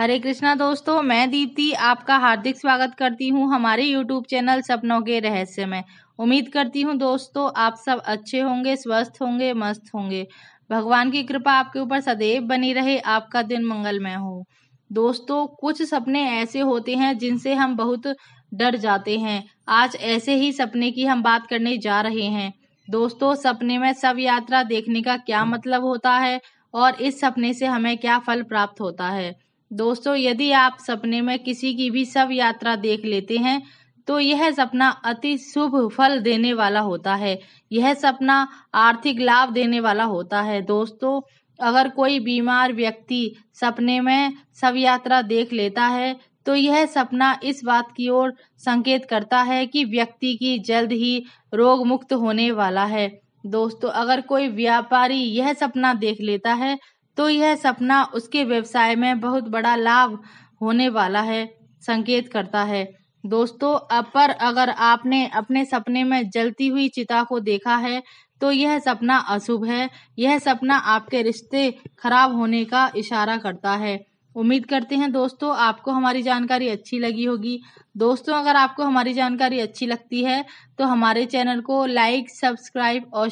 हरे कृष्णा दोस्तों मैं दीप्ति आपका हार्दिक स्वागत करती हूँ हमारे यूट्यूब चैनल सपनों के रहस्य में उम्मीद करती हूँ दोस्तों आप सब अच्छे होंगे स्वस्थ होंगे मस्त होंगे भगवान की कृपा आपके ऊपर सदैव बनी रहे आपका दिन मंगलमय हो दोस्तों कुछ सपने ऐसे होते हैं जिनसे हम बहुत डर जाते हैं आज ऐसे ही सपने की हम बात करने जा रहे हैं दोस्तों सपने में सब यात्रा देखने का क्या मतलब होता है और इस सपने से हमें क्या फल प्राप्त होता है दोस्तों यदि आप सपने में किसी की भी सब यात्रा देख लेते हैं तो यह सपना अति शुभ फल देने वाला होता है यह सपना आर्थिक लाभ देने वाला होता है दोस्तों अगर कोई बीमार व्यक्ति सपने में सब यात्रा देख लेता है तो यह सपना इस बात की ओर संकेत करता है कि व्यक्ति की जल्द ही रोग मुक्त होने वाला है दोस्तों अगर कोई व्यापारी यह सपना देख लेता है तो यह सपना उसके व्यवसाय में बहुत बड़ा लाभ होने वाला है संकेत करता है दोस्तों पर अगर आपने अपने सपने में जलती हुई चिता को देखा है तो यह सपना अशुभ है यह सपना आपके रिश्ते खराब होने का इशारा करता है उम्मीद करते हैं दोस्तों आपको हमारी जानकारी अच्छी लगी होगी दोस्तों अगर आपको हमारी जानकारी अच्छी लगती है तो हमारे चैनल को लाइक सब्सक्राइब और